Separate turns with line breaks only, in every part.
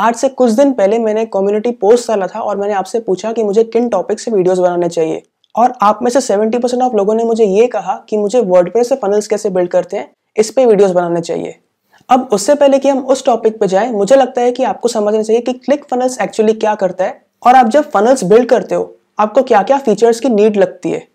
आज से कुछ दिन पहले मैंने कम्युनिटी पोस्ट डाला था और मैंने आपसे पूछा कि मुझे किन टॉपिक से वीडियोस बनाने चाहिए और आप में से 70 ऑफ लोगों ने मुझे ये कहा कि मुझे वर्डप्रेस से फनल्स कैसे बिल्ड करते हैं इस पे वीडियोस बनाने चाहिए अब उससे पहले कि हम उस टॉपिक पे जाएं मुझे लगता है कि आपको समझना चाहिए कि क्लिक फनल्स एक्चुअली क्या करता है और आप जब फनल्स बिल्ड करते हो आपको क्या क्या फीचर्स की नीड लगती है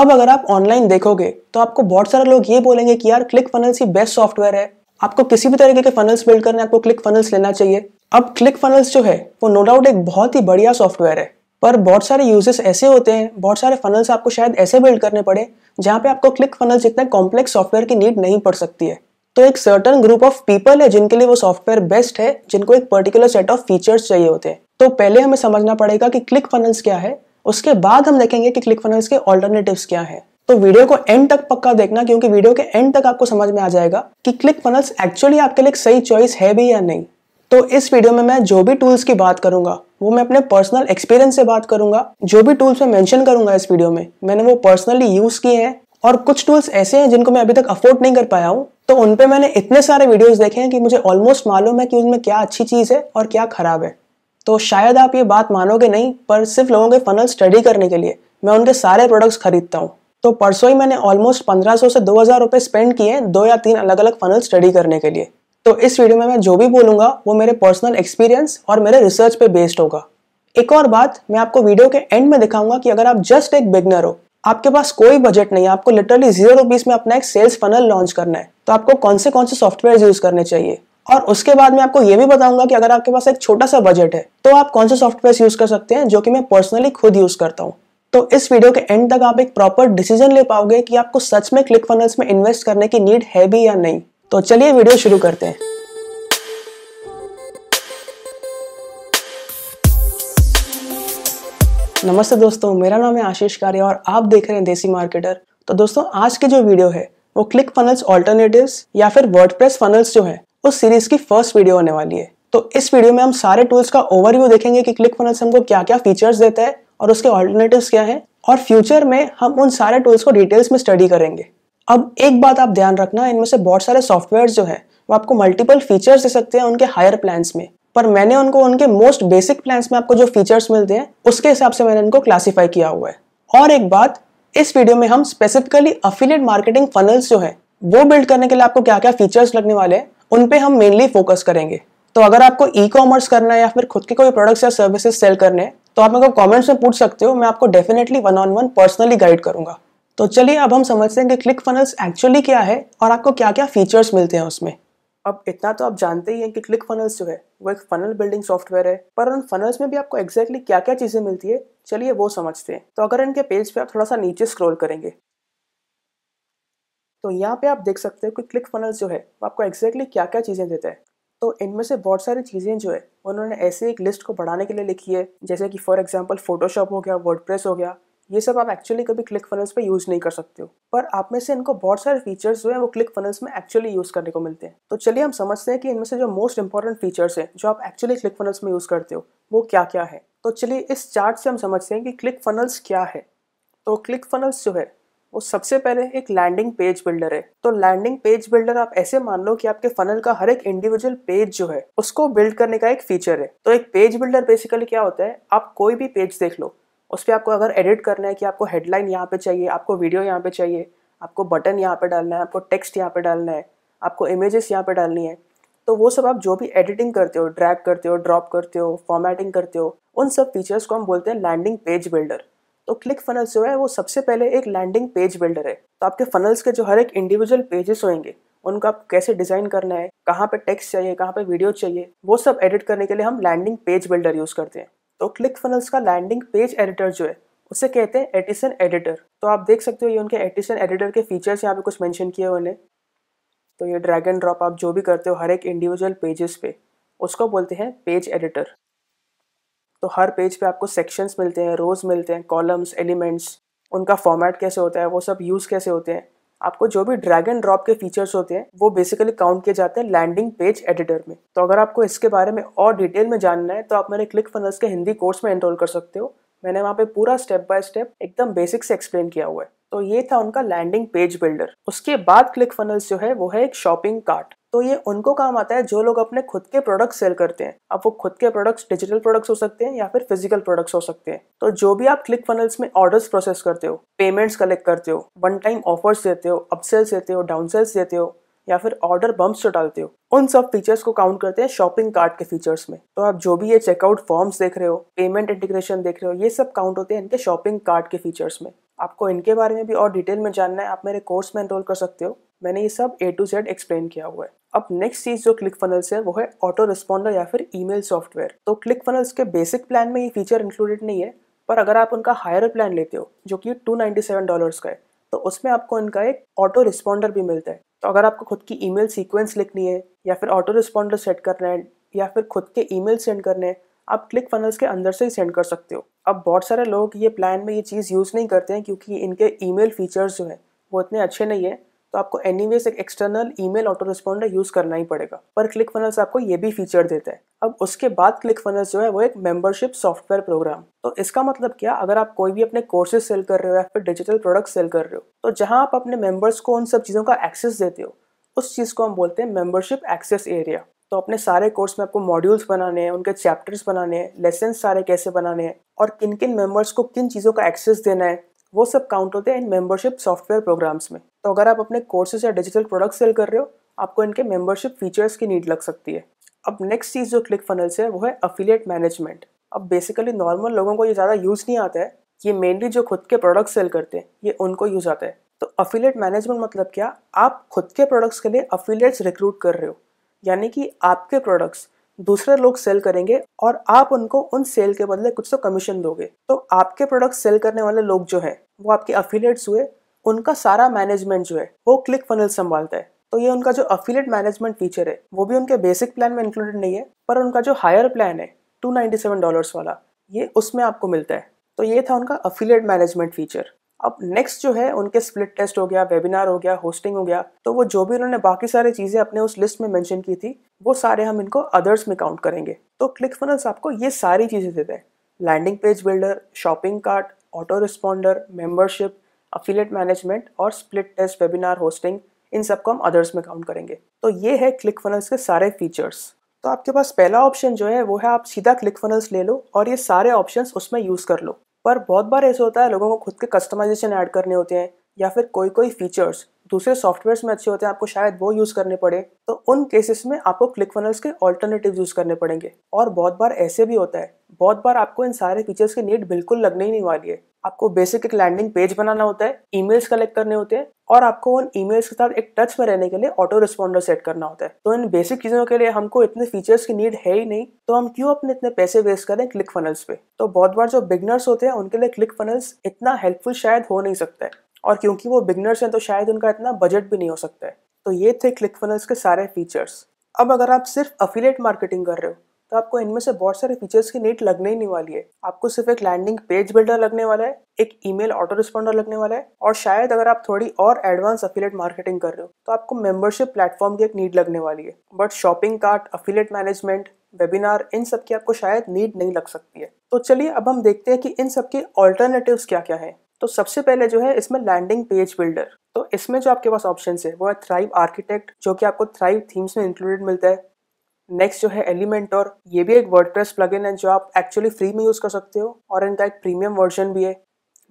अब अगर आप ऑनलाइन देखोगे तो आपको बहुत सारे लोग ये बोलेंगे कि यार क्लिक फनल्स ही बेस्ट सॉफ्टवेयर है आपको किसी भी तरीके के फनल्स बिल्ड करने आपको क्लिक फनल्स लेना चाहिए अब क्लिक फनल्स जो है वो नो डाउट एक बहुत ही बढ़िया सॉफ्टवेयर है पर बहुत सारे यूजेस ऐसे होते हैं बहुत सारे फनल्स आपको शायद ऐसे बिल्ड करने पड़े जहाँ पे आपको क्लिक फनल्स जितने कॉम्प्लेक्स सॉफ्टवेयर की नीड नहीं पड़ सकती है तो एक सर्टन ग्रुप ऑफ पीपल है जिनके लिए वो सॉफ्टवेयर बेस्ट है जिनको एक पर्टिकुलर सेट ऑफ फीचर्स चाहिए होते हैं तो पहले हमें समझना पड़ेगा कि क्लिक फनल्स क्या है उसके बाद हम देखेंगे कि क्लिक फनल्स के ऑल्टरनेटिव क्या है तो वीडियो को एंड तक पक्का देखना क्योंकि वीडियो के एंड तक आपको समझ में आ जाएगा कि क्लिक फनल्स एक्चुअली आपके लिए सही चॉइस है भी या नहीं तो इस वीडियो में मैं जो भी टूल्स की बात करूंगा वो मैं अपने पर्सनल एक्सपीरियंस से बात करूंगा जो भी टूल्स मैं मेंशन करूंगा इस वीडियो में मैंने वो पर्सनली यूज़ किए हैं और कुछ टूल्स ऐसे हैं जिनको मैं अभी तक अफोर्ड नहीं कर पाया हूँ तो उन मैंने इतने सारे वीडियोज़ देखे हैं कि मुझे ऑलमोस्ट मालूम है कि उनमें क्या अच्छी चीज़ है और क्या ख़राब है तो शायद आप ये बात मानोगे नहीं पर सिर्फ लोगों के फनल स्टडी करने के लिए मैं उनके सारे प्रोडक्ट्स खरीदता हूँ तो परसों ही मैंने ऑलमोस्ट 1500 से 2000 रुपए स्पेंड किए दो या तीन अलग अलग फनल स्टडी करने के लिए तो इस वीडियो में मैं जो भी बोलूंगा वो मेरे पर्सनल एक्सपीरियंस और मेरे रिसर्च पे बेस्ड होगा एक और बात मैं आपको वीडियो के एंड में दिखाऊंगा कि अगर आप जस्ट एक बिगनर हो आपके पास कोई बजट नहीं है आपको लिटरली जीरो रुपीज में अपना एक सेल्स फनल लॉन्च करना है तो आपको कौन से कौन से सॉफ्टवेयर यूज करने चाहिए और उसके बाद मैं आपको ये भी बताऊंगा कि अगर आपके पास एक छोटा सा बजट है तो आप कौन से सॉफ्टवेयर यूज कर सकते हैं जो कि मैं पर्सनली खुद यूज करता हूँ तो इस वीडियो के एंड तक आप एक प्रॉपर डिसीजन ले पाओगे कि आपको सच में क्लिक फनल्स में इन्वेस्ट करने की नीड है भी या नहीं तो चलिए वीडियो शुरू करते हैं नमस्ते दोस्तों मेरा नाम है आशीष कार्य और आप देख रहे हैं देसी मार्केटर तो दोस्तों आज की जो वीडियो है वो क्लिक फनल्स ऑल्टरनेटिव्स या फिर वर्डप्रेस फनल्स जो है उस सीरीज की फर्स्ट वीडियो होने वाली है तो इस वीडियो में हम सारे टूल्स का ओवरव्यू देखेंगे कि क्लिक फनल्स हमको क्या क्या फीचर्स देता है और उसके ऑल्टरनेटिव क्या है और फ्यूचर में हम उन सारे टूल्स को डिटेल्स में स्टडी करेंगे अब एक बात आप ध्यान रखना इनमें से बहुत सारे सॉफ्टवेयर जो है वो आपको मल्टीपल फीचर्स दे सकते हैं उनके हायर प्लान्स में पर मैंने उनको उनके मोस्ट बेसिक प्लान्स में आपको जो फीचर्स मिलते हैं उसके हिसाब से मैंने इनको क्लासीफाई किया हुआ है और एक बात इस वीडियो में हम स्पेसिफिकली अफिलेट मार्केटिंग फनल्स जो है वो बिल्ड करने के लिए आपको क्या क्या फीचर्स लगने वाले हैं उन पे हम मेनली फोकस करेंगे तो अगर आपको ई कॉमर्स करना है या फिर खुद के कोई प्रोडक्ट्स या सर्विसेज सेल करने हैं तो आप मेरे को कमेंट्स में पूछ सकते हो मैं आपको definitely one on one personally guide करूंगा तो चलिए अब हम समझते हैं कि क्लिक फनल्स एक्चुअली क्या है और आपको क्या क्या फीचर्स मिलते हैं उसमें अब इतना तो आप जानते ही हैं कि क्लिक फनल्स जो है वो एक फनल बिल्डिंग सॉफ्टवेयर है पर उन फनल्स में भी आपको एक्जैक्टली exactly क्या क्या चीज़ें मिलती है चलिए वो समझते हैं तो अगर इनके पेज पे आप थोड़ा सा नीचे स्क्रॉल करेंगे तो यहाँ पे आप देख सकते हो कि क्लिक फनल्स जो है वो आपको एक्जैक्टली exactly क्या क्या चीज़ें देता है तो इनमें से बहुत सारी चीज़ें जो है उन्होंने ऐसे एक लिस्ट को बढ़ाने के लिए लिखी है जैसे कि फॉर एग्जाम्पल फोटोशॉप हो गया वर्डप्रेस हो गया ये सब आप एक्चुअली कभी क्लिक फनल्स पे यूज नहीं कर सकते हो पर आप में से इनको बहुत सारे फीचर्स जो है वो क्लिक फनल्स में एक्चुअली यूज करने को मिलते हैं तो चलिए हम समझते हैं कि इनमें से जो मोस्ट इंपॉर्टेंट फीचर्स हैं जो आप एक्चुअली क्लिक फनल्स में यूज करते हो वो क्या क्या है तो चलिए इस चार्ट से हम समझते हैं कि क्लिक फनल्स क्या है तो क्लिक फनल्स जो है वो सबसे पहले एक लैंडिंग पेज बिल्डर है तो लैंडिंग पेज बिल्डर आप ऐसे मान लो कि आपके फनल का हर एक इंडिविजुअल पेज जो है उसको बिल्ड करने का एक फीचर है तो एक पेज बिल्डर बेसिकली क्या होता है आप कोई भी पेज देख लो उस पर आपको अगर एडिट करना है कि आपको हेडलाइन यहाँ पे चाहिए आपको वीडियो यहाँ पे चाहिए आपको बटन यहाँ पे डालना है आपको टेक्स्ट यहाँ पे डालना है आपको इमेजेस यहाँ पे डालनी है तो वो सब आप जो भी एडिटिंग करते हो ड्रैग करते हो ड्रॉप करते हो फॉर्मेटिंग करते हो उन सब फीचर्स को हम बोलते हैं लैंडिंग पेज बिल्डर तो क्लिक फनल्स जो है वो सबसे पहले एक लैंडिंग पेज बिल्डर है तो आपके फनल्स के जो हर एक इंडिविजुअल पेजेस होंगे उनको आप कैसे डिज़ाइन करना है कहाँ पे टेक्स्ट चाहिए कहाँ पे वीडियो चाहिए वो सब एडिट करने के लिए हम लैंडिंग पेज बिल्डर यूज़ करते हैं तो क्लिक फनल्स का लैंडिंग पेज एडिटर जो है उसे कहते हैं एटिसन एडिटर तो आप देख सकते हो ये उनके एटिसन एडिटर के फीचर्स यहाँ पे कुछ मेंशन किए हुए हैं तो ये ड्रैग एंड ड्रॉप आप जो भी करते हो हर एक इंडिविजुअल पेजेस पे उसको बोलते हैं पेज एडिटर तो हर पेज पे आपको सेक्शंस मिलते हैं रोज मिलते हैं कॉलम्स एलिमेंट्स उनका फॉर्मेट कैसे होता है वो सब यूज़ कैसे होते हैं आपको जो भी ड्रैग एंड ड्रॉप के फीचर्स होते हैं वो बेसिकली काउंट किए जाते हैं लैंडिंग पेज एडिटर में तो अगर आपको इसके बारे में और डिटेल में जानना है तो आप मेरे क्लिक फनल्स के हिंदी कोर्स में एनरोल कर सकते हो मैंने वहाँ पे पूरा स्टेप बाय स्टेप एकदम बेसिक से एक्सप्लेन किया हुआ है तो ये था उनका लैंडिंग पेज बिल्डर उसके बाद क्लिक फनल्स जो है वो है एक शॉपिंग कार्ट तो ये उनको काम आता है जो लोग अपने खुद के प्रोडक्ट सेल करते हैं अब वो खुद के प्रोडक्ट्स डिजिटल प्रोडक्ट्स हो सकते हैं या फिर फिजिकल प्रोडक्ट्स हो सकते हैं तो जो भी आप क्लिक फनल्स में ऑर्डर्स प्रोसेस करते हो पेमेंट्स कलेक्ट करते हो वन टाइम ऑफर्स देते हो अपसेल्स देते हो डाउन सेल्स देते हो या फिर ऑर्डर बम्प्स जो डालते हो उन सब फीचर्स को काउंट करते हैं शॉपिंग कार्ट के फीचर्स में तो आप जो भी ये चेकआउट फॉर्म्स देख रहे हो पेमेंट इंटीग्रेशन देख रहे हो ये सब काउंट होते हैं इनके शॉपिंग कार्ट के फीचर्स में आपको इनके बारे में भी और डिटेल में जानना है आप मेरे कोर्स में एनरोल कर सकते हो मैंने ये सब ए टू जेड एक्सप्लेन किया हुआ है अब नेक्स्ट चीज जो क्लिक फनल्स है वो है ऑटो रिस्पॉन्डर या फिर ईमेल सॉफ्टवेयर तो क्लिक फनल्स के बेसिक प्लान में ये फीचर इंक्लूडेड नहीं है पर अगर आप उनका हायर प्लान लेते हो जो कि टू नाइन्टी सेवन डॉलर्स का है तो उसमें आपको इनका एक ऑटो रिस्पॉन्डर भी मिलता है तो अगर आपको खुद की ईमेल सीक्वेंस लिखनी है या फिर ऑटो रिस्पॉन्डर सेट करना है या फिर खुद के ईमेल सेंड करने हैं आप क्लिक फनल्स के अंदर से ही सेंड कर सकते हो अब बहुत सारे लोग ये प्लान में ये चीज़ यूज़ नहीं करते हैं क्योंकि इनके ईमेल फीचर्स जो हैं वो इतने अच्छे नहीं है तो आपको एनी एक external email autoresponder use करना ही पड़ेगा पर क्लिक फनल्स आपको ये भी फीचर देता है अब उसके बाद क्लिक फनल्स जो है वो एक मेंबरशिप सॉफ्टवेयर प्रोग्राम तो इसका मतलब क्या अगर आप कोई भी अपने कोर्सेज सेल कर रहे हो या फिर डिजिटल प्रोडक्ट सेल कर रहे हो तो जहाँ आप अपने मेंबर्स को उन सब चीज़ों का एक्सेस देते हो उस चीज़ को हम बोलते हैं मेंबरशिप एक्सेस एरिया तो अपने सारे कोर्स में आपको मॉड्यूल्स बनाने हैं उनके चैप्टर्स बनाने हैं लेसन सारे कैसे बनाने हैं और किन किन मेंबर्स को किन चीज़ों का एक्सेस देना है वो सब काउंट होते हैं इन मेंबरशिप सॉफ्टवेयर प्रोग्राम्स में तो अगर आप अपने कोर्सेज या डिजिटल प्रोडक्ट सेल कर रहे हो आपको इनके मेंबरशिप फीचर्स की नीड लग सकती है अब नेक्स्ट चीज़ जो क्लिक फनल से है वो है अफिलियट मैनेजमेंट अब बेसिकली नॉर्मल लोगों को ये ज़्यादा यूज़ नहीं आता है ये मेनली जो खुद के प्रोडक्ट सेल करते हैं ये उनको यूज़ आता है तो अफिलियट मैनेजमेंट मतलब क्या आप खुद के प्रोडक्ट्स के लिए अफिलियट्स रिक्रूट कर रहे हो यानी कि आपके प्रोडक्ट्स दूसरे लोग सेल करेंगे और आप उनको उन सेल के बदले कुछ तो कमीशन दोगे तो आपके प्रोडक्ट सेल करने वाले लोग जो हैं वो आपके अफिलियट्स हुए उनका सारा मैनेजमेंट जो है वो क्लिक फनल संभालता है तो ये उनका जो अफिलेट मैनेजमेंट फीचर है वो भी उनके बेसिक प्लान में इंक्लूडेड नहीं है पर उनका जो हायर प्लान है टू नाइन्टी सेवन डॉलर्स वाला ये उसमें आपको मिलता है तो ये था उनका अफिलेट मैनेजमेंट फीचर अब नेक्स्ट जो है उनके स्प्लिट टेस्ट हो गया वेबिनार हो गया होस्टिंग हो गया तो वो जो भी उन्होंने बाकी सारी चीज़ें अपने उस लिस्ट में मेंशन की थी वो सारे हम इनको अदर्स में काउंट करेंगे तो क्लिक फनल्स आपको ये सारी चीज़ें देते हैं landing page builder shopping cart autoresponder membership affiliate management और स्प्लिट टेस्ट वेबिनार होस्टिंग इन सबको हम अदर्स में काउंट करेंगे तो ये है क्लिक फनल्स के सारे फीचर्स तो आपके पास पहला ऑप्शन जो है वो है आप सीधा क्लिक फनल्स ले लो और ये सारे ऑप्शंस उसमें यूज़ कर लो पर बहुत बार ऐसा होता है लोगों को खुद के कस्टमाइजेशन ऐड करने होते हैं या फिर कोई कोई फीचर्स दूसरे सॉफ्टवेयर में अच्छे होते हैं आपको शायद वो यूज़ करने पड़े तो उन केसेस में आपको क्लिक फनल्स के ऑल्टरनेटिव यूज़ करने पड़ेंगे और बहुत बार ऐसे भी होता है बहुत बार आपको इन सारे फीचर्स की नीड बिल्कुल लगने ही नहीं वाली है आपको बेसिक एक लैंडिंग पेज बनाना होता है ईमेल्स कलेक्ट करने होते हैं और आपको उन ईमेल्स के साथ एक टच में रहने के लिए ऑटो रिस्पॉन्डर सेट करना होता है तो इन बेसिक चीजों के लिए हमको इतने फीचर्स की नीड है ही नहीं तो हम क्यों अपने इतने पैसे वेस्ट करें क्लिक फनल्स पे तो बहुत बार जो बिगनर्स होते हैं उनके लिए क्लिक फनल्स इतना हेल्पफुल शायद हो नहीं सकता है और क्योंकि वो बिगनर्स हैं तो शायद उनका इतना बजट भी नहीं हो सकता है तो ये थे क्लिक फनल्स के सारे फीचर्स अब अगर आप सिर्फ अफिलेट मार्केटिंग कर रहे हो तो आपको इनमें से बहुत सारे फीचर्स की नीट लगने ही नहीं वाली है आपको सिर्फ एक लैंडिंग पेज बिल्डर लगने वाला है एक ईमेल ऑटो रिस्पॉन्डर लगने वाला है और शायद अगर आप थोड़ी और एडवांस अफिलेट मार्केटिंग कर रहे हो तो आपको मेंबरशिप प्लेटफॉर्म की एक नीड लगने वाली है but shopping cart affiliate management webinar इन सब की आपको शायद नीड नहीं लग सकती है तो चलिए अब हम देखते हैं कि इन सब के ऑल्टरनेटिव क्या क्या है तो सबसे पहले जो है इसमें लैंडिंग पेज बिल्डर तो इसमें जो आपके पास ऑप्शन है वो है थ्राइव आर्किटेक्ट जो कि आपको थ्राइव थीम्स में इंक्लूडेड मिलता है नेक्स्ट जो है एलिमेंट और ये भी एक वर्ड प्रेस है जो आप एक्चुअली फ्री में यूज़ कर सकते हो और इनका एक प्रीमियम वर्जन भी है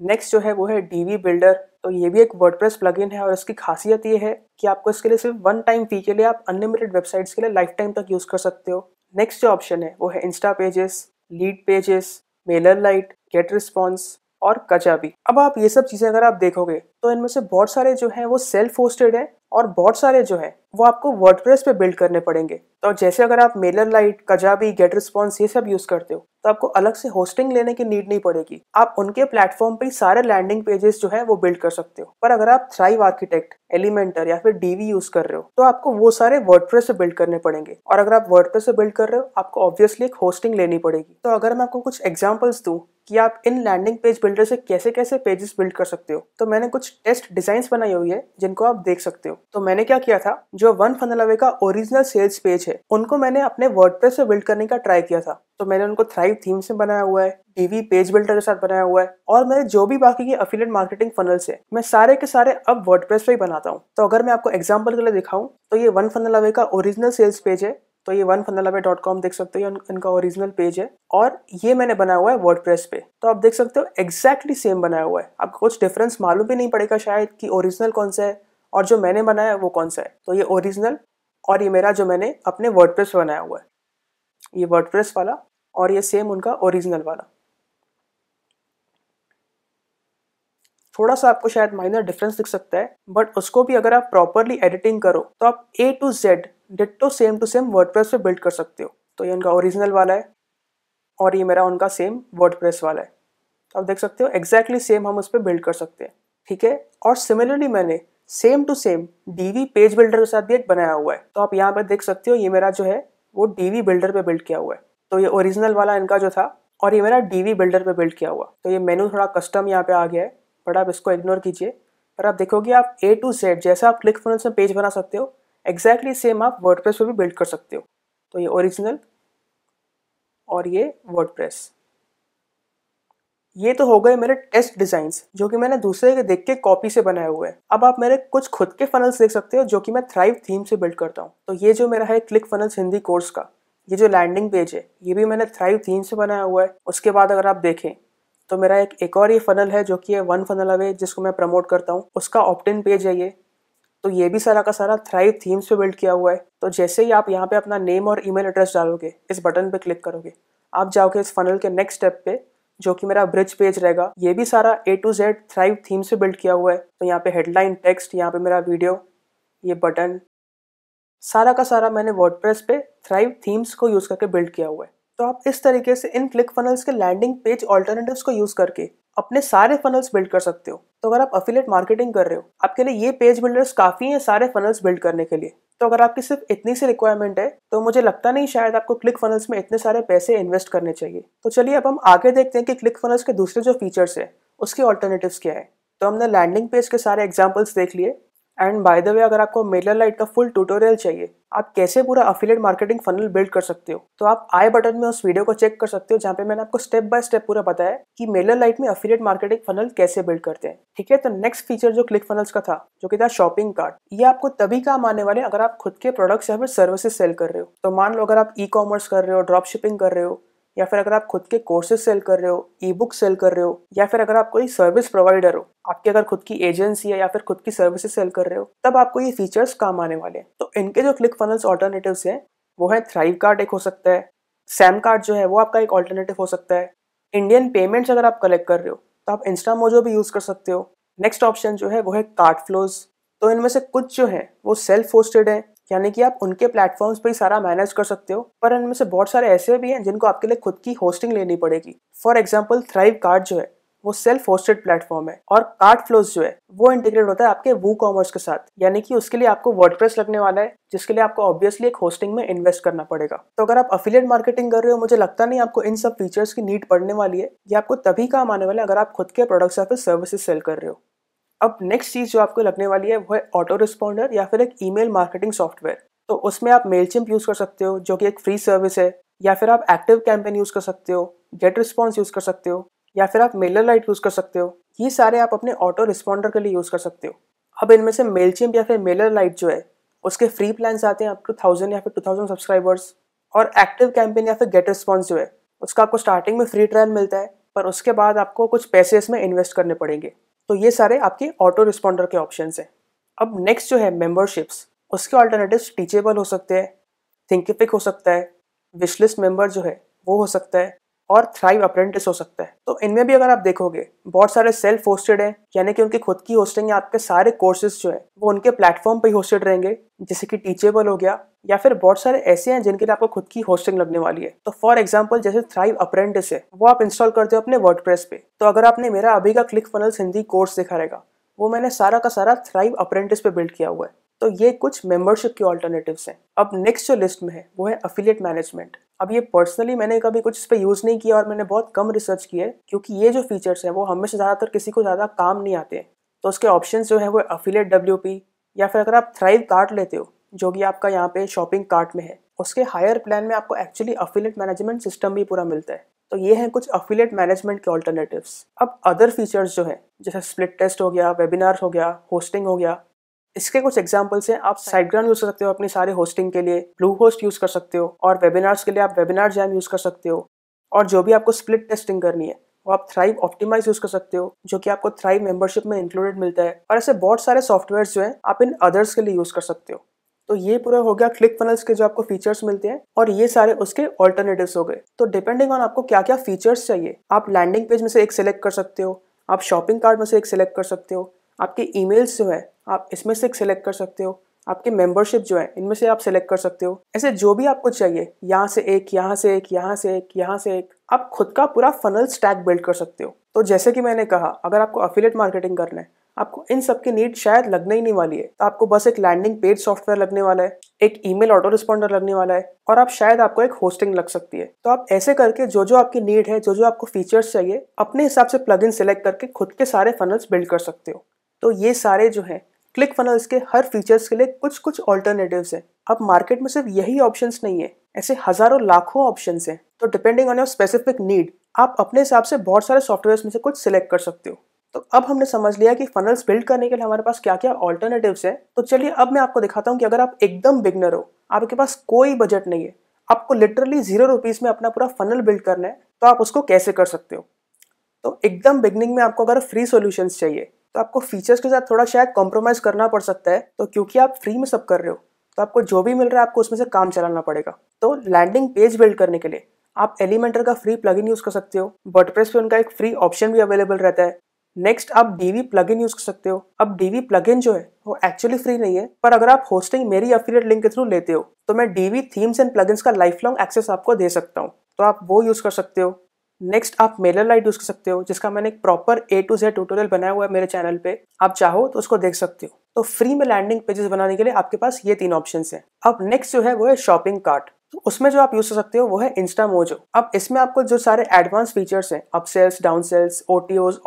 नेक्स्ट जो है वो है डीवी बिल्डर तो ये भी एक वर्ड प्रेस है और इसकी खासियत ये है कि आपको इसके लिए सिर्फ वन टाइम फी के लिए आप अनलिमिटेड वेबसाइट्स के लिए लाइफ टाइम तक यूज़ कर सकते हो नेक्स्ट जो ऑप्शन है वो है Instapage Leadpages MailerLite GetResponse और कजाबी अब आप ये सब चीज़ें अगर आप देखोगे तो इनमें से बहुत सारे जो हैं वो सेल्फ होस्टेड हैं और बहुत सारे जो है वो आपको वर्डप्रेस पे बिल्ड करने पड़ेंगे तो जैसे अगर आप MailerLite Kajabi GetResponse ये सब यूज करते हो तो आपको अलग से होस्टिंग लेने की नीड नहीं पड़ेगी आप उनके प्लेटफॉर्म पे सारे लैंडिंग पेजेस जो है वो बिल्ड कर सकते हो पर अगर आप थ्राइव आर्किटेक्ट एलिमेंटर या फिर डीवी यूज कर रहे हो तो आपको वो सारे वर्डप्रेस से बिल्ड करने पड़ेंगे और अगर आप वर्डप्रेस से बिल्ड कर रहे हो आपको ऑब्वियसली एक होस्टिंग लेनी पड़ेगी तो अगर मैं आपको कुछ एग्जाम्पल्स दूँ कि आप इन लैंडिंग पेज बिल्डर से कैसे कैसे पेजेस बिल्ड कर सकते हो तो मैंने कुछ टेस्ट डिजाइन बनाई हुई है जिनको आप देख सकते हो तो मैंने क्या किया था जो वन फनल अवे का ओरिजिनल सेल्स पेज है उनको मैंने अपने प्रेस से बिल्ड करने का ट्राई किया था तो मैंने उनको थ्राइव थीम से बनाया हुआ है टीवी पेज बिल्डर के साथ बनाया हुआ है और मेरे जो भी बाकी के अफिलेट मार्केटिंग फनल्स है मैं सारे के सारे अब वर्ड पे ही बनाता हूँ तो अगर मैं आपको एग्जाम्पल के लिए दिखाऊं तो ये वन फनल अवे का ओरिजिनल सेल्स पेज है तो ये वन फनलाबे डॉट कॉम देख सकते हो इनका ओरिजिनल पेज है और ये मैंने बनाया हुआ है वर्ड पे तो आप देख सकते हो एग्जैक्टली सेम बनाया हुआ है आपको कुछ डिफरेंस मालूम भी नहीं पड़ेगा शायद कि ओरिजिनल कौन सा है और जो मैंने बनाया है वो कौन सा है तो ये ओरिजिनल और ये मेरा जो मैंने अपने वर्ड प्रेस बनाया हुआ है ये वर्ड वाला और ये सेम उनका ओरिजिनल वाला थोड़ा सा आपको शायद माइनर डिफरेंस दिख सकता है बट उसको भी अगर आप प्रॉपरली एडिटिंग करो तो आप A to Z ditto same to same WordPress पे बिल्ड कर सकते हो तो ये उनका ओरिजिनल वाला है और ये मेरा उनका सेम वर्डप्रेस वाला है तो आप देख सकते हो एग्जैक्टली exactly सेम हम उस पर बिल्ड कर सकते हैं ठीक है और सिमिलरली मैंने same to same Divi page builder के साथ भी एक बनाया हुआ है तो आप यहाँ पर देख सकते हो ये मेरा जो है वो डीवी बिल्डर पे बिल्ड किया हुआ है तो ये ओरिजिनल वाला इनका जो था और ये मेरा डीवी बिल्डर पे बिल्ड किया हुआ तो ये मेनू थोड़ा कस्टम यहाँ पे आ गया है बट आप इसको इग्नोर कीजिए पर आप देखोगे आप ए टू जेड जैसा आप क्लिक फोन में पेज बना सकते हो एग्जैक्टली सेम आप वर्ड पर भी बिल्ड कर सकते हो तो ये ओरिजिनल और ये वर्ड ये तो हो गए मेरे टेस्ट डिजाइन जो कि मैंने दूसरे के देख के कॉपी से बनाए हुए हैं अब आप मेरे कुछ खुद के फनल्स देख सकते हो जो कि मैं थ्राइव थीम से बिल्ड करता हूँ तो ये जो मेरा है क्लिक फनल्स हिंदी कोर्स का ये जो लैंडिंग पेज है ये भी मैंने थ्राइव थीम से बनाया हुआ है उसके बाद अगर आप देखें तो मेरा एक एक और ये फनल है जो कि है वन फनल अवे जिसको मैं प्रमोट करता हूँ उसका ऑप्टिन पेज है ये तो ये भी सारा का सारा थ्राइव थीम्स पे बिल्ड किया हुआ है तो जैसे ही आप यहाँ पे अपना नेम और ईमेल एड्रेस डालोगे इस बटन पे क्लिक करोगे आप जाओगे इस फनल के नेक्स्ट स्टेप पे जो कि मेरा ब्रिज पेज रहेगा ये भी सारा A to Z Thrive Themes से बिल्ड किया हुआ है तो यहाँ पे हेडलाइन टेक्स्ट यहाँ पे मेरा वीडियो ये बटन सारा का सारा मैंने वर्डप्रेस पे थ्राइव थीम्स को यूज़ करके बिल्ड किया हुआ है तो आप इस तरीके से इन क्लिक फनल्स के लैंडिंग पेज ऑल्टरनेटिव्स को यूज करके अपने सारे फनल्स बिल्ड कर सकते हो तो अगर आप अफिलेट मार्केटिंग कर रहे हो आपके लिए ये पेज बिल्डर्स काफी हैं सारे फनल्स बिल्ड करने के लिए तो अगर आपकी सिर्फ इतनी सी रिक्वायरमेंट है तो मुझे लगता नहीं शायद आपको क्लिक फनल्स में इतने सारे पैसे इन्वेस्ट करने चाहिए तो चलिए अब हम आगे देखते हैं कि क्लिक फनल्स के दूसरे जो फीचर्स है उसके ऑल्टरनेटिव क्या है तो हमने लैंडिंग पेज के सारे एग्जाम्पल्स देख लिए एंड बाय द वे अगर आपको मेलर लाइट का फुल ट्यूटोरियल चाहिए आप कैसे पूरा अफिलेट मार्केटिंग फनल बिल्ड कर सकते हो तो आप आई बटन में उस वीडियो को चेक कर सकते हो जहाँ पे मैंने आपको स्टेप बाय स्टेप पूरा बताया कि मेलर लाइट में अफिलेट मार्केटिंग फनल कैसे बिल्ड करते हैं ठीक है तो नेक्स्ट फीचर जो क्लिक फनल्स का था जो कि था शॉपिंग कार्ड ये आपको तभी काम आने वाले अगर आप खुद के प्रोडक्ट्स या फिर सर्विसेज सेल कर रहे हो तो मान लो अगर आप ई कॉमर्स कर रहे हो ड्रॉप शिपिंग कर रहे हो या फिर अगर आप खुद के कोर्सेज सेल कर रहे हो ई बुक सेल कर रहे हो या फिर अगर आप कोई सर्विस प्रोवाइडर हो आपके अगर खुद की एजेंसी है या फिर खुद की सर्विसेज सेल कर रहे हो तब आपको ये फीचर्स काम आने वाले हैं तो इनके जो क्लिक फनल्स ऑल्टरनेटिव हैं वो है थ्राइव कार्ड एक हो सकता है सैम कार्ड जो है वो आपका एक ऑल्टरनेटिव हो सकता है इंडियन पेमेंट्स अगर आप कलेक्ट कर रहे हो तो आप इंस्टा मोजो भी यूज़ कर सकते हो नेक्स्ट ऑप्शन जो है वो है कार्ड फ्लोज तो इनमें से कुछ जो है वो सेल्फ होस्टेड है यानी कि आप उनके प्लेटफॉर्म्स पर ही सारा मैनेज कर सकते हो पर इनमें से बहुत सारे ऐसे भी हैं जिनको आपके लिए खुद की होस्टिंग लेनी पड़ेगी फॉर एग्जाम्पल थ्राइव कार्ड जो है वो सेल्फ होस्टेड प्लेटफॉर्म है और कार्ड फ्लोज जो है वो इंटीग्रेट होता है आपके वू कॉमर्स के साथ यानी कि उसके लिए आपको वर्ड लगने वाला है जिसके लिए आपको ऑब्वियसली एक होस्टिंग में इन्वेस्ट करना पड़ेगा तो अगर आप अफिलियट मार्केटिंग कर रहे हो मुझे लगता नहीं आपको इन सब फीचर्स की नीड पड़ने वाली है ये आपको तभी काम आने वाले अगर आप खुद के प्रोडक्ट्स या फिर सर्विसेज सेल कर रहे हो अब नेक्स्ट चीज़ जो आपको लगने वाली है वो है ऑटो रिस्पॉन्डर या फिर एक ईमेल मार्केटिंग सॉफ्टवेयर तो उसमें आप मेल चिम्प यूज़ कर सकते हो जो कि एक फ्री सर्विस है या फिर आप एक्टिव कैंपेन यूज़ कर सकते हो गेट रिस्पॉन्स यूज़ कर सकते हो या फिर आप मेलर लाइट यूज़ कर सकते हो ये सारे आप अपने ऑटो रिस्पॉन्डर के लिए यूज़ कर सकते हो अब इनमें से मेल या फिर मेलर लाइट जो है उसके फ्री प्लान्स आते हैं आपको थाउजेंड या फिर टू थाउजेंड सब्सक्राइबर्स और एक्टिव कैंपेन या फिर गेट रिस्पॉन्स जो है उसका आपको स्टार्टिंग में फ्री ट्रायल मिलता है पर उसके बाद आपको कुछ पैसे इसमें इन्वेस्ट करने पड़ेंगे तो ये सारे आपके ऑटो रिस्पॉन्डर के ऑप्शन हैं अब नेक्स्ट जो है मेम्बरशिप्स उसके ऑल्टरनेटिव टीचेबल हो सकते हैं थिंकिफिक हो सकता है विशलिस्ट मेंबर जो है वो हो सकता है और थ्राइव अप्रेंटिस हो सकता है तो इनमें भी अगर आप देखोगे बहुत सारे सेल्फ होस्टेड हैं यानी कि उनकी खुद की होस्टिंग है आपके सारे कोर्सेज जो है वो उनके प्लेटफॉर्म पर ही होस्टेड रहेंगे जैसे कि टीचेबल हो गया या फिर बहुत सारे ऐसे हैं जिनके लिए आपको खुद की होस्टिंग लगने वाली है तो फॉर एग्जाम्पल जैसे थ्राइव अप्रेंटिस है वो आप इंस्टॉल करते हो अपने प्रेस पे तो अगर आपने मेरा अभी का क्लिक फनल्स हिंदी कोर्स देखा रहेगा वो मैंने सारा का सारा थ्राइव अप्रेंटिस पे बिल्ड किया हुआ है तो ये कुछ मेंबरशिप के ऑल्टरनेटिव्स हैं अब नेक्स्ट जो लिस्ट में है वो है अफिलियट मैनेजमेंट अब ये पर्सनली मैंने कभी कुछ इस पर यूज़ नहीं किया और मैंने बहुत कम रिसर्च की है क्योंकि ये जो फीचर्स हैं वो हमेशा ज़्यादातर किसी को ज़्यादा काम नहीं आते तो उसके ऑप्शन जो है वो अफिलियट डब्ल्यू या फिर अगर आप थ्राइव कार्ट लेते हो जो कि आपका यहाँ पे शॉपिंग कार्ट में है उसके हायर प्लान में आपको एक्चुअली अफिलेट मैनेजमेंट सिस्टम भी पूरा मिलता है तो ये हैं कुछ अफिलेट मैनेजमेंट के ऑल्टरनेटिव्स अब अदर फीचर्स जो हैं जैसे स्प्लिट टेस्ट हो गया वेबिनार्स हो गया होस्टिंग हो गया इसके कुछ एग्जाम्पल्स हैं आप साइडग्राउंड यूज कर सकते हो अपने सारे होस्टिंग के लिए ब्लू होस्ट यूज कर सकते हो और वेबिनार्स के लिए आप वेबिनार जैम यूज कर सकते हो और जो भी आपको स्प्लिट टेस्टिंग करनी है वो आप थ्राइव ऑप्टिमाइज यूज कर सकते हो जो कि आपको थ्राइव मेंबरशिप में इंक्लूडेड मिलता है और ऐसे बहुत सारे सॉफ्टवेयर जो हैं आप इन अदर्स के लिए यूज कर सकते हो तो ये पूरा हो गया क्लिक फनल्स के जो आपको फीचर्स मिलते हैं और ये सारे उसके ऑल्टरनेटिव हो गए तो डिपेंडिंग ऑन आपको क्या क्या फीचर्स चाहिए आप लैंडिंग पेज में से एक सिलेक्ट कर सकते हो आप शॉपिंग कार्ट में से एक सिलेक्ट कर सकते हो आपके ईमेल्स जो है आप इसमें से सिलेक्ट कर सकते हो आपके मेंबरशिप जो है इनमें से आप सिलेक्ट कर सकते हो ऐसे जो भी आपको चाहिए यहाँ से एक यहाँ से एक यहाँ से एक यहाँ से एक आप खुद का पूरा फनल स्टैक बिल्ड कर सकते हो तो जैसे कि मैंने कहा अगर आपको अफिलेट मार्केटिंग करना है आपको इन सब की नीड शायद लगने ही नहीं वाली है तो आपको बस एक लैंडिंग पेज सॉफ्टवेयर लगने वाला है एक ईमेल ऑटो रिस्पॉन्डर लगने वाला है और आप शायद आपको एक होस्टिंग लग सकती है तो आप ऐसे करके जो जो आपकी नीड है जो जो आपको फीचर्स चाहिए अपने हिसाब से प्लग सिलेक्ट करके खुद के सारे फनल्स बिल्ड कर सकते हो तो ये सारे जो हैं क्लिक फनल्स के हर फीचर्स के लिए कुछ कुछ ऑल्टरनेटिव्स हैं अब मार्केट में सिर्फ यही ऑप्शंस नहीं है ऐसे हजारों लाखों ऑप्शंस हैं तो depending on your specific need आप अपने हिसाब से बहुत सारे सॉफ्टवेयर में से कुछ सिलेक्ट कर सकते हो तो अब हमने समझ लिया कि फनल्स बिल्ड करने के लिए हमारे पास क्या क्या ऑल्टरनेटिवस है तो चलिए अब मैं आपको दिखाता हूँ कि अगर आप एकदम बिगनर हो आपके पास कोई बजट नहीं है आपको लिटरली जीरो रुपीज़ में अपना पूरा फनल बिल्ड करना है तो आप उसको कैसे कर सकते हो तो एकदम बिगनिंग में आपको अगर फ्री सोल्यूशन चाहिए तो आपको फीचर्स के साथ थोड़ा शायद कॉम्प्रोमाइज करना पड़ सकता है तो क्योंकि आप फ्री में सब कर रहे हो तो आपको जो भी मिल रहा है आपको उसमें से काम चलाना पड़ेगा तो लैंडिंग पेज बिल्ड करने के लिए आप एलिमेंटर का फ्री प्लगइन यूज़ कर सकते हो वर्डप्रेस पे उनका एक फ्री ऑप्शन भी अवेलेबल रहता है नेक्स्ट आप डीवी प्लगइन यूज कर सकते हो अब डीवी प्लगइन जो है वो एक्चुअली फ्री नहीं है पर अगर आप होस्टिंग मेरी अफिलियट लिंक के थ्रू लेते हो तो मैं डीवी थीम्स एंड प्लगइन्स का लाइफ लॉन्ग एक्सेस आपको दे सकता हूँ तो आप वो यूज कर सकते हो नेक्स्ट आप मेलर लाइट यूज़ कर सकते हो जिसका मैंने एक proper A to Z tutorial बनाया हुआ है मेरे चैनल पे आप चाहो तो उसको देख सकते हो तो फ्री में लैंडिंग पेजेस बनाने के लिए आपके पास ये तीन ऑप्शन है अब नेक्स्ट जो है वो है शॉपिंग कार्ट तो उसमें जो आप यूज़ कर सकते हो वो है इंस्टा मोजो अब इसमें आपको जो सारे एडवांस फीचर्स हैं upsells downsells o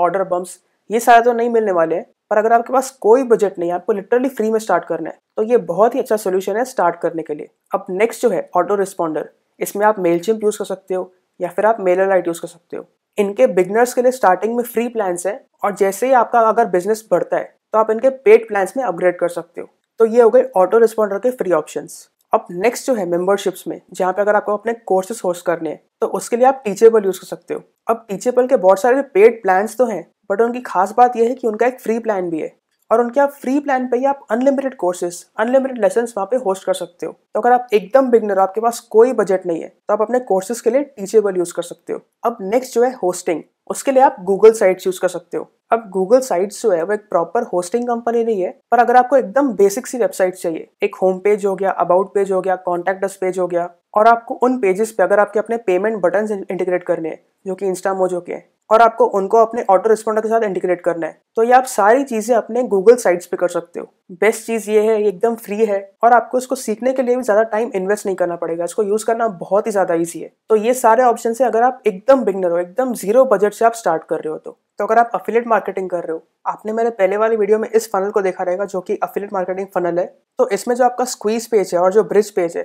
order bumps ये सारे तो नहीं मिलने वाले हैं पर अगर आपके पास कोई बजट नहीं है आपको लिटरली फ्री में स्टार्ट करना है तो ये बहुत ही अच्छा सोल्यूशन है स्टार्ट करने के लिए अब नेक्स्ट जो है ऑटो रिस्पॉन्डर इसमें आप मेल यूज़ कर सकते हो या फिर आप मेल आई यूज़ कर सकते हो इनके बिगनर्स के लिए स्टार्टिंग में फ्री प्लान्स हैं और जैसे ही आपका अगर बिजनेस बढ़ता है तो आप इनके पेड प्लान्स में अपग्रेड कर सकते हो तो ये हो गए ऑटो रिस्पॉन्डर के फ्री ऑप्शन अब नेक्स्ट जो है मेंबरशिप्स में जहाँ पे अगर आपको अपने कोर्सेस होस्ट करने हैं तो उसके लिए आप टीचेबल यूज़ कर सकते हो अब टीचेबल के बहुत सारे पेड प्लान्स तो हैं बट उनकी खास बात यह है कि उनका एक फ्री प्लान भी है और उनके आप फ्री प्लान पे ही आप अनलिमिटेड कोर्सेज अनलिमिटेड लेसन वहाँ पे होस्ट कर सकते हो तो अगर आप एकदम बिगनर आपके पास कोई बजट नहीं है तो आप अपने कोर्सेज के लिए टीचेबल यूज कर सकते हो अब नेक्स्ट जो है होस्टिंग उसके लिए आप गूगल साइट्स यूज कर सकते हो अब गूगल साइट्स जो है वो एक प्रॉपर होस्टिंग कंपनी नहीं है पर अगर आपको एकदम बेसिक सी वेबसाइट चाहिए एक होम पेज हो गया अबाउट पेज हो गया कॉन्टेक्ट अस पेज हो गया और आपको उन पेजेस पे अगर आपके अपने पेमेंट बटन इंटीग्रेट करने हैं जो कि इंस्टा मोजो के हैं और आपको उनको अपने ऑटो रिस्पॉन्डर के साथ इंटीग्रेट करना है तो ये आप सारी चीज़ें अपने गूगल साइट्स पे कर सकते हो बेस्ट चीज़ ये है ये एकदम फ्री है और आपको इसको सीखने के लिए भी ज़्यादा टाइम इन्वेस्ट नहीं करना पड़ेगा इसको यूज़ करना बहुत ही ज़्यादा ईजी है तो ये सारे ऑप्शन से अगर आप एकदम बिगनर हो एकदम जीरो बजट से आप स्टार्ट कर रहे हो तो तो अगर आप अफिलेट मार्केटिंग कर रहे हो आपने मेरे पहले वाली वीडियो में इस फनल को देखा रहेगा जो कि अफिलेट मार्केटिंग फनल है तो इसमें जो आपका स्क्वीज पेज है और जो ब्रिज पेज है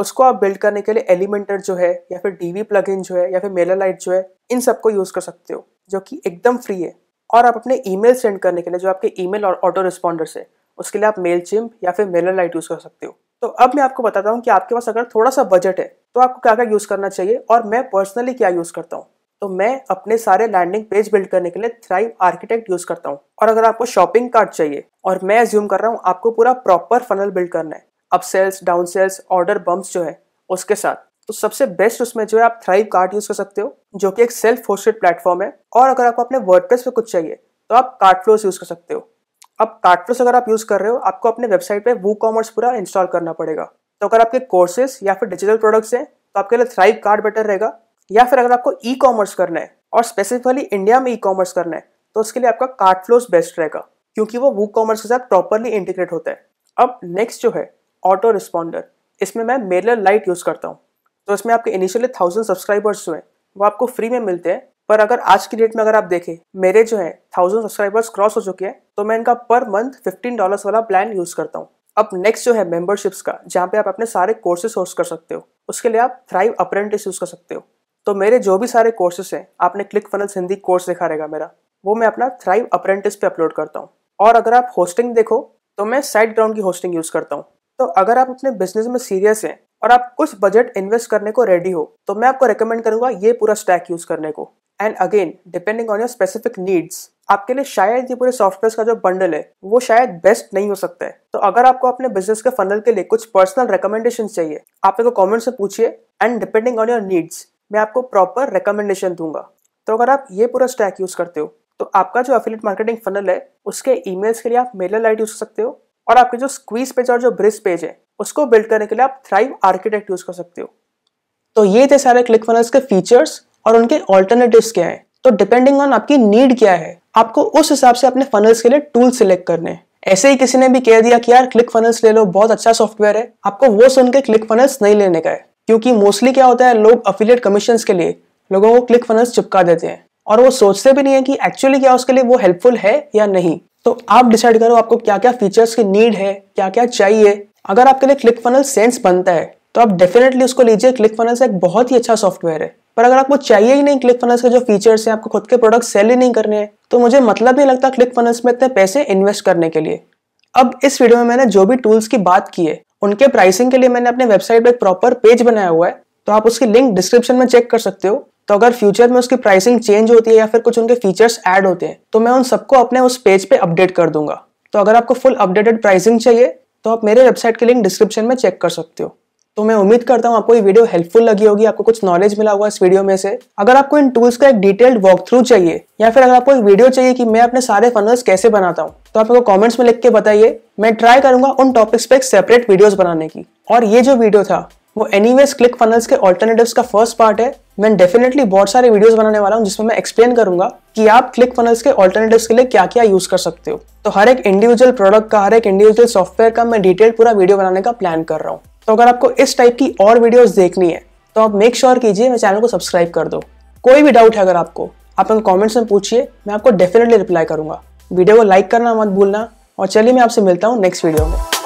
उसको आप बिल्ड करने के लिए एलिमेंटर जो है या फिर डीवी प्लगइन जो है या फिर मेला लाइट जो है इन सबको यूज़ कर सकते हो जो कि एकदम फ्री है और आप अपने ईमेल सेंड करने के लिए जो आपके ईमेल और ऑटो रिस्पॉन्डर है उसके लिए आप मेल चिम्प या फिर मेलर लाइट यूज़ कर सकते हो तो अब मैं आपको बताता हूँ कि आपके पास अगर थोड़ा सा बजट है तो आपको क्या क्या यूज़ करना चाहिए और मैं पर्सनली क्या यूज़ करता हूँ तो मैं अपने सारे लैंडिंग पेज बिल्ड करने के लिए थ्राइव आर्किटेक्ट यूज़ करता हूँ और अगर आपको शॉपिंग कार्ट चाहिए और मैं ज्यूम कर रहा हूँ आपको पूरा प्रॉपर फनल बिल्ड करना है upsells downsells order bumps जो है उसके साथ तो सबसे बेस्ट उसमें जो है आप थ्राइव कार्ट यूज कर सकते हो जो कि एक सेल्फ होस्टेड प्लेटफॉर्म है और अगर आपको अपने वर्डप्रेस पे कुछ चाहिए तो आप कार्ट फ्लोस यूज कर सकते हो अब कार्ट फ्लोस अगर आप यूज कर रहे हो आपको अपने वेबसाइट पे वो कॉमर्स पूरा इंस्टॉल करना पड़ेगा तो अगर आपके कोर्सेज या फिर डिजिटल प्रोडक्ट्स हैं तो आपके लिए थ्राइव कार्ड बेटर रहेगा या फिर अगर आपको ई कॉमर्स करना है और स्पेसिफिकली इंडिया में ई कॉमर्स करना है तो उसके लिए आपका कार्ट फ्लोस बेस्ट रहेगा क्योंकि वो वो कॉमर्स के साथ प्रॉपरली इंटीग्रेट होता है अब नेक्स्ट जो है ऑटो रिस्पॉन्डर इसमें मैं मेलर लाइट यूज़ करता हूँ तो इसमें आपके इनिशियली थाउजेंड सब्सक्राइबर्स जो हैं वो आपको फ्री में मिलते हैं पर अगर आज की डेट में अगर आप देखें मेरे जो है थाउजेंड सब्सक्राइबर्स क्रॉस हो चुके हैं तो मैं इनका पर मंथ फिफ्टीन डॉलर्स वाला प्लान यूज़ करता हूँ अब नेक्स्ट जो है मेंबरशिप्स का जहाँ पे आप अपने सारे कोर्सेज होस्ट कर सकते हो उसके लिए आप थ्राइव अप्रेंटिस यूज़ कर सकते हो तो मेरे जो भी सारे कोर्सेस हैं आपने क्लिक फनल्स हिंदी कोर्स देखा रहेगा मेरा वो मैं अपना थ्राइव अप्रेंटिस पे अपलोड करता हूँ और अगर आप होस्टिंग देखो तो मैं साइड ग्राउंड की होस्टिंग यूज़ करता हूँ तो अगर आप अपने बिजनेस में सीरियस हैं और आप कुछ बजट इन्वेस्ट करने को रेडी हो तो मैं आपको रिकमेंड करूंगा ये पूरा स्टैक यूज करने को and again depending on your specific needs आपके लिए शायद ये पूरे सॉफ्टवेयर का जो बंडल है वो शायद बेस्ट नहीं हो सकता है तो अगर आपको अपने बिजनेस के फंडल के लिए कुछ पर्सनल रिकमेंडेशन चाहिए आप मेरे को कॉमेंट से पूछिए and depending on your needs मैं आपको प्रॉपर रिकमेंडेशन दूंगा तो अगर आप ये पूरा स्टैक यूज करते हो तो आपका जो अफिलेट मार्केटिंग फनल है उसके ईमेल्स के लिए आप मेलर लाइट यूज कर सकते हो और आपके जो स्क्वीज पेज और जो ब्रिज पेज है उसको बिल्ड करने के लिए आप थ्राइव आर्किटेक्ट यूज कर सकते हो तो ये थे सारे क्लिक फनल्स के फीचर्स और उनके ऑल्टरनेटिव क्या है तो डिपेंडिंग ऑन आपकी नीड क्या है आपको उस हिसाब से अपने फनल्स के लिए टूल सिलेक्ट करने ऐसे ही किसी ने भी कह दिया कि यार क्लिक फनल्स ले लो बहुत अच्छा सॉफ्टवेयर है आपको वो सुन के क्लिक फनल्स नहीं लेने का है क्योंकि मोस्टली क्या होता है लोग अफिलियट कमीशन के लिए लोगों को क्लिक फनल्स चिपका देते हैं और वो सोचते भी नहीं है कि एक्चुअली क्या उसके लिए वो हेल्पफुल है या नहीं तो आप डिसाइड करो आपको क्या क्या फीचर्स की नीड है क्या क्या चाहिए अगर आपके लिए क्लिक फनल सेंस बनता है तो आप डेफिनेटली उसको लीजिए क्लिक फनल एक बहुत ही अच्छा सॉफ्टवेयर है पर अगर आपको चाहिए ही नहीं क्लिक फनल्स के जो फीचर्स हैं आपको खुद के प्रोडक्ट सेल ही नहीं करने हैं तो मुझे मतलब नहीं लगता क्लिक फनल्स में इतने पैसे इन्वेस्ट करने के लिए अब इस वीडियो में मैंने जो भी टूल्स की बात की है उनके प्राइसिंग के लिए मैंने अपने वेबसाइट पर एक प्रॉपर पेज बनाया हुआ है तो आप उसकी लिंक डिस्क्रिप्शन में चेक कर सकते हो तो अगर फ्यूचर में उसकी प्राइसिंग चेंज होती है या फिर कुछ उनके फीचर्स ऐड होते हैं तो मैं उन सबको अपने उस पेज पे अपडेट कर दूंगा तो अगर आपको फुल अपडेटेड प्राइसिंग चाहिए तो आप मेरे वेबसाइट के लिंक डिस्क्रिप्शन में चेक कर सकते हो तो मैं उम्मीद करता हूँ आपको ये वीडियो हेल्पफुल लगी होगी आपको कुछ नॉलेज मिला होगा इस वीडियो में से अगर आपको इन टूल्स का एक डिटेल्ड वॉक थ्रू चाहिए या फिर अगर आपको एक वीडियो चाहिए कि मैं अपने सारे फनल्स कैसे बनाता हूँ तो आप मेरे कॉमेंट्स में लिख के बताइए मैं ट्राई करूंगा उन टॉपिक्स पे एक सेपरेट वीडियो बनाने की और ये जो वीडियो था वो एनी वेज क्लिक फनल्स के ऑल्टरनेटिव का फर्स्ट पार्ट है मैं डेफिनेटली बहुत सारे वीडियोस बनाने वाला हूँ जिसमें मैं एक्सप्लेन करूंगा कि आप क्लिक फनल्स के ऑल्टरनेटिव के लिए क्या क्या यूज कर सकते हो तो हर एक इंडिविजुअल प्रोडक्ट का हर एक इंडिविजुअल सॉफ्टवेयर का मैं डिटेल पूरा वीडियो बनाने का प्लान कर रहा हूँ तो अगर आपको इस टाइप की और वीडियो देखनी है तो आप मेक श्योर कीजिए मेरे चैनल को सब्सक्राइब कर दो कोई भी डाउट है अगर आपको आप इन कॉमेंट्स में पूछिए मैं आपको डेफिनेटली रिप्लाई करूंगा वीडियो को लाइक करना मत भूलना और चलिए मैं आपसे मिलता हूँ नेक्स्ट वीडियो में